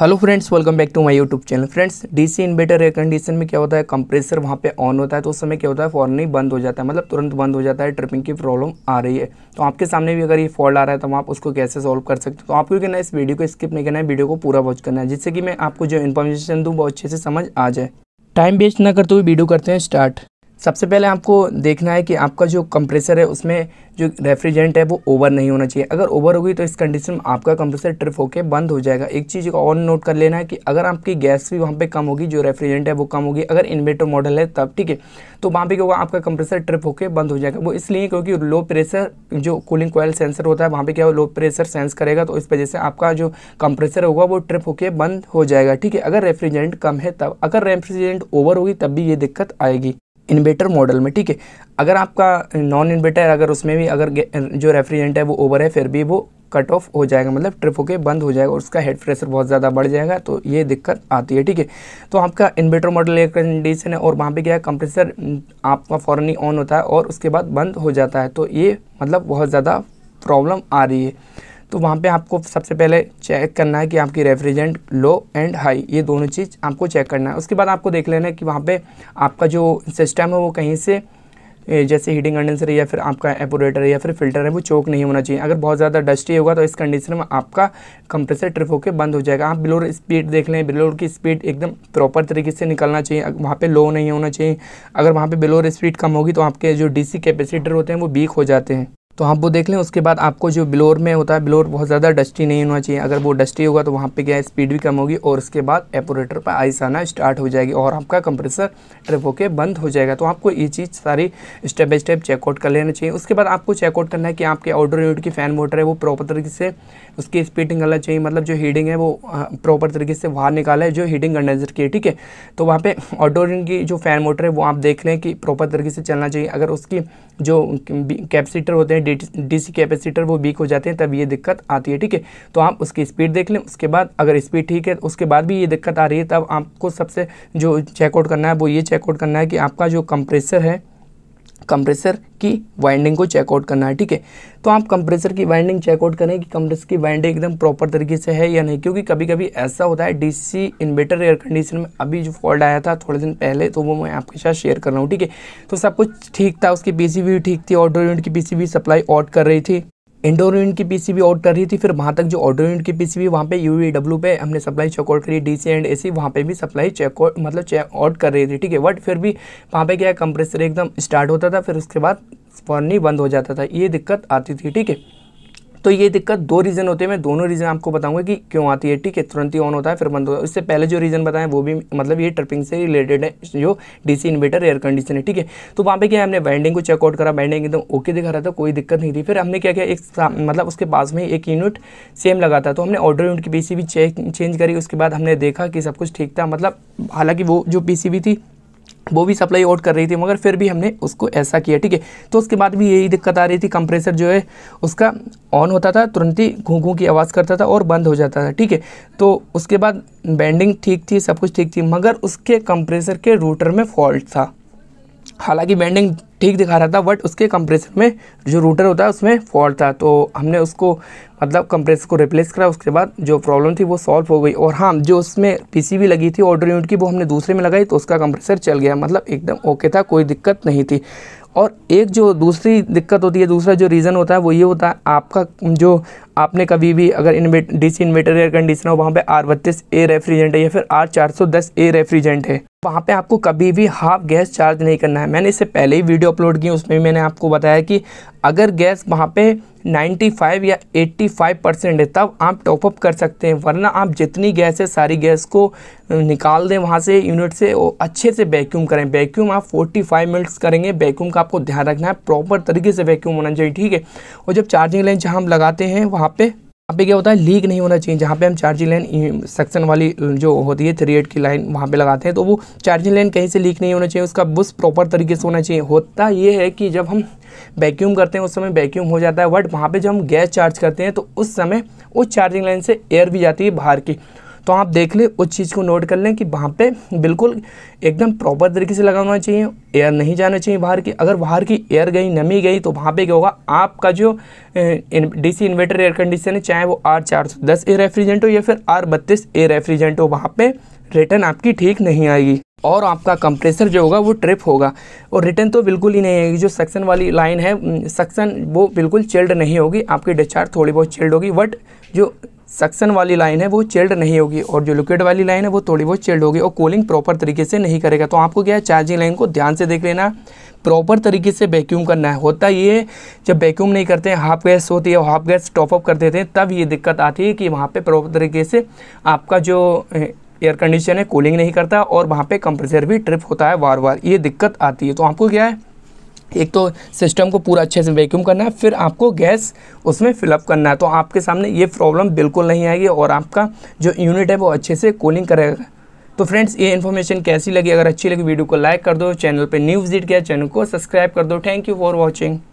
hello friends welcome back to my YouTube channel friends DC inverter air condition में क्या होता है compressor वहाँ पे ऑन होता है तो उस समय क्या होता है फॉरन ही बंद हो जाता है मतलब तुरंत बंद हो जाता है ट्रिपिंग की प्रॉब्लम आ रही है तो आपके सामने भी अगर ये फॉल्ट आ रहा है तो आप उसको कैसे सॉल्व कर सकते हो तो आपको कहना है इस वीडियो को स्किप नहीं करना है वीडियो को पूरा वॉच करना है जिससे कि मैं आपको जो इन्फॉर्मेशन दूँ वो अच्छे से समझ आ जाए टाइम वेस्ट ना करते तो हुए वीडियो करते हैं स्टार्ट सबसे पहले आपको देखना है कि आपका जो कंप्रेसर है उसमें जो रेफ्रिजरेंट है वो ओवर नहीं होना चाहिए अगर ओवर होगी तो इस कंडीशन में आपका कंप्रेसर ट्रिप होकर बंद हो जाएगा एक चीज़ को और नोट कर लेना है कि अगर आपकी गैस भी वहाँ पे कम होगी जो रेफ्रिजरेंट है वो कम होगी अगर इन्वेटर मॉडल है तब ठीक है तो वहाँ क्या होगा आपका कंप्रेसर ट्रिप होकर बंद हो जाएगा वो इसलिए क्योंकि लो प्रेशर जो कूलिंग कोयल सेंसर होता है वहाँ पर क्या लो प्रेशर सेंस करेगा तो इस वजह से आपका जो कंप्रेसर होगा वो ट्रिप होकर बंद हो जाएगा ठीक है अगर रेफ्रिजरेंट कम है तब अगर रेफ्रिजरेंट ओवर होगी तब भी ये दिक्कत आएगी इन्वेटर मॉडल में ठीक है अगर आपका नॉन इन्वेटर अगर उसमें भी अगर जो रेफ्रिजरेंट है वो ओवर है फिर भी वो कट ऑफ हो जाएगा मतलब ट्रिप होके बंद हो जाएगा और उसका हेड प्रेशर बहुत ज़्यादा बढ़ जाएगा तो ये दिक्कत आती है ठीक है तो आपका इन्वेटर मॉडल एयर कंडीशन है और वहाँ पे क्या है कंप्रेसर आपका फ़ौरन ही ऑन होता है और उसके बाद बंद हो जाता है तो ये मतलब बहुत ज़्यादा प्रॉब्लम आ रही है तो वहाँ पे आपको सबसे पहले चेक करना है कि आपकी रेफ्रिजरेंट लो एंड हाई ये दोनों चीज़ आपको चेक करना है उसके बाद आपको देख लेना है कि वहाँ पे आपका जो सिस्टम है वो कहीं से जैसे हीटिंग कंडेंसर या फिर आपका एपोरेटर या फिर फिल्टर है वो चोक नहीं होना चाहिए अगर बहुत ज़्यादा डस्टी होगा तो इस कंडीशन में आपका कंप्रेसर ट्रिप होकर बंद हो जाएगा आप बिलोर स्पीड देख लें बिलोर की स्पीड एकदम प्रॉपर तरीके से निकलना चाहिए वहाँ पे लो नहीं होना चाहिए अगर वहाँ पे बिलोर स्पीड कम होगी तो आपके जो डी कैपेसिटर होते हैं वो वीक हो जाते हैं तो आप वो देख लें उसके बाद आपको जो ब्लोर में होता है ब्लोर बहुत ज़्यादा डस्टी नहीं होना चाहिए अगर वो डस्टी होगा तो वहाँ पे क्या स्पीड भी कम होगी और उसके बाद एपोरेटर पर आइस आना स्टार्ट हो जाएगी और आपका कंप्रेसर ट्रिप होकर बंद हो जाएगा तो आपको ये चीज़ सारी स्टेप बाई स्टेप चेकआउट कर लेना चाहिए उसके बाद आपको चेकआउट करना है कि आपके आउटर यूनिट की फ़ैन मोटर है वो प्रॉपर तरीके से उसकी स्पीडिंग करना चाहिए मतलब जो हीडिंग है वो प्रॉपर तरीके से बाहर निकाला है जो हीडिंग कंडेंसर की है ठीक है तो वहाँ पर आउटडोर यूनिट की जो फ़ैन मोटर है वो आप देख लें कि प्रॉपर तरीके से चलना चाहिए अगर उसकी जो कैपेसिटर होते हैं में डीसी कैपेसिटर वो वीक हो जाते हैं तब ये दिक्कत आती है ठीक है तो आप उसकी स्पीड देख लें उसके बाद अगर स्पीड ठीक है तो उसके बाद भी ये दिक्कत आ रही है तब आपको सबसे जो चेकआउट करना है वो ये चेकआउट करना है कि आपका जो कंप्रेसर है कंप्रेसर की वाइंडिंग को चेकआउट करना है ठीक है तो आप कंप्रेसर की वाइंडिंग चेकआउट करें कि कंप्रेसर की वाइंडिंग एकदम प्रॉपर तरीके से है या नहीं क्योंकि कभी कभी ऐसा होता है डीसी इन्वेटर एयर कंडीशन में अभी जो फॉल्ट आया था थोड़े दिन पहले तो वो मैं आपके साथ शेयर कर रहा हूँ ठीक है तो सब कुछ ठीक था उसकी भी ठीक थी ऑटो यूनिट की पी सप्लाई ऑट कर रही थी इंडोर यूनिट की पीसीबी आउट कर रही थी फिर वहाँ तक जो आउटडोर यूनिट की पीसीबी वहाँ पे यूईडब्ल्यू e पे हमने सप्लाई चेकआउट करी डीसी एंड एसी वहाँ पर भी सप्लाई चेकआउट मतलब चेक आउट कर रही थी ठीक है बट फिर भी वहाँ पे क्या कंप्रेसर एकदम स्टार्ट होता था फिर उसके बाद फॉर्नी बंद हो जाता था ये दिक्कत आती थी ठीक है तो ये दिक्कत दो रीज़न होते हैं मैं दोनों रीज़न आपको बताऊंगा कि क्यों आती है ठीक है तुरंत ही ऑन होता है फिर बंद होता है उससे पहले जो रीज़न बताएं वो भी मतलब ये ट्रिपिंग से रिलेटेड है जो डीसी इन्वेटर एयर कंडीशन है ठीक है तो वहाँ पे क्या हमने बाइंडिंग को चेकआउट करा बाइंडिंग एकदम ओके दिखा रहा था कोई दिक्कत नहीं थी फिर हमने क्या किया एक मतलब उसके पास में एक यूनिट सेम लगा था तो हमने ऑर्डर यूनिट की पी भी चेंज करी उसके बाद हमने देखा कि सब कुछ ठीक था मतलब हालाँकि वो जो पी थी वो भी सप्लाई आउट कर रही थी मगर फिर भी हमने उसको ऐसा किया ठीक है तो उसके बाद भी यही दिक्कत आ रही थी कंप्रेसर जो है उसका ऑन होता था तुरंत ही घूँ घूँ की आवाज़ करता था और बंद हो जाता था ठीक है तो उसके बाद बैंडिंग ठीक थी सब कुछ ठीक थी मगर उसके कंप्रेसर के रूटर में फॉल्ट था हालांकि बैंडिंग ठीक दिखा रहा था बट उसके कंप्रेसर में जो रूटर होता है उसमें फॉल्ट था तो हमने उसको मतलब कंप्रेसर को रिप्लेस करा उसके बाद जो प्रॉब्लम थी वो सॉल्व हो गई और हाँ जो उसमें पीसीबी लगी थी ऑर्डर यूनिट की वो हमने दूसरे में लगाई तो उसका कंप्रेसर चल गया मतलब एकदम ओके था कोई दिक्कत नहीं थी और एक जो दूसरी दिक्कत होती है दूसरा जो रीज़न होता है वो ये होता है आपका जो आपने कभी भी अगर इन्वेट सी इन्वेटर एयर कंडीशनर हो वहाँ पे आर बत्तीस ए रेफ्रिजेंट है या फिर आर चार सौ दस ए रेफ्रिजरेंट है वहाँ पे आपको कभी भी हाफ गैस चार्ज नहीं करना है मैंने इससे पहले ही वीडियो अपलोड की उसमें भी मैंने आपको बताया कि अगर गैस वहाँ पर 95 या 85 परसेंट है तब आप टॉपअप कर सकते हैं वरना आप जितनी गैस है सारी गैस को निकाल दें वहाँ से यूनिट से और अच्छे से वैक्यूम करें वैक्यूम आप 45 मिनट्स करेंगे वैक्यूम का आपको ध्यान रखना है प्रॉपर तरीके से वैक्यूम होना चाहिए ठीक है और जब चार्जिंग लाइन जहाँ हम लगाते हैं वहाँ पर वहाँ पर क्या होता है लीक नहीं होना चाहिए जहाँ पे हम चार्जिंग लाइन सेक्शन वाली जो होती है थ्री एट की लाइन वहाँ पे लगाते हैं तो वो चार्जिंग लाइन कहीं से लीक नहीं होना चाहिए उसका बुस प्रॉपर तरीके से होना चाहिए होता ये है कि जब हम वैक्यूम करते हैं उस समय वैक्यूम हो जाता है बट वहाँ पर जब हम गैस चार्ज करते हैं तो उस समय उस चार्जिंग लाइन से एयर भी जाती है बाहर की तो आप देख लें उस चीज़ को नोट कर लें कि वहाँ पे बिल्कुल एकदम प्रॉपर तरीके से लगा होना चाहिए एयर नहीं जाना चाहिए बाहर की अगर बाहर की एयर गई नमी गई तो वहाँ पे क्या होगा आपका जो डीसी इन्वर्टर एयर कंडीशन है चाहे वो आर चार सौ दस ए रेफ्रिजेंट हो या फिर आर बत्तीस ए रेफ्रिजेंट हो वहाँ पर रिटर्न आपकी ठीक नहीं आएगी और आपका कंप्रेसर जो होगा वो ट्रिप होगा और रिटर्न तो बिल्कुल ही नहीं आएगी जो सक्सन वाली लाइन है सक्सन वो बिल्कुल चिल्ड नहीं होगी आपकी डिस्चार्ज थोड़ी बहुत चिल्ड होगी बट जो सक्सन वाली लाइन है वो चिल्ड नहीं होगी और जो लिक्विड वाली लाइन है वो थोड़ी बहुत चिल्ड होगी और कूलिंग प्रॉपर तरीके से नहीं करेगा तो आपको क्या है चार्जिंग लाइन को ध्यान से देख लेना प्रॉपर तरीके से वैक्यूम करना है होता ये जब वैक्यूम नहीं करते हैं हाफ गैस होती है हाफ गैस टॉपअप कर देते हैं तब ये दिक्कत आती है कि वहाँ पे प्रॉपर तरीके से आपका जो एयर कंडीशन है कूलिंग नहीं करता और वहाँ पे कंप्रेसर भी ट्रिप होता है बार बार ये दिक्कत आती है तो आपको क्या है एक तो सिस्टम को पूरा अच्छे से वैक्यूम करना है फिर आपको गैस उसमें फिलअप करना है तो आपके सामने ये प्रॉब्लम बिल्कुल नहीं आएगी और आपका जो यूनिट है वो अच्छे से कूलिंग करेगा तो फ्रेंड्स ये इन्फॉर्मेशन कैसी लगी अगर अच्छी लगी वीडियो को लाइक कर दो चैनल पर न्यू विजिट किया चैनल को सब्सक्राइब कर दो थैंक यू फॉर वॉचिंग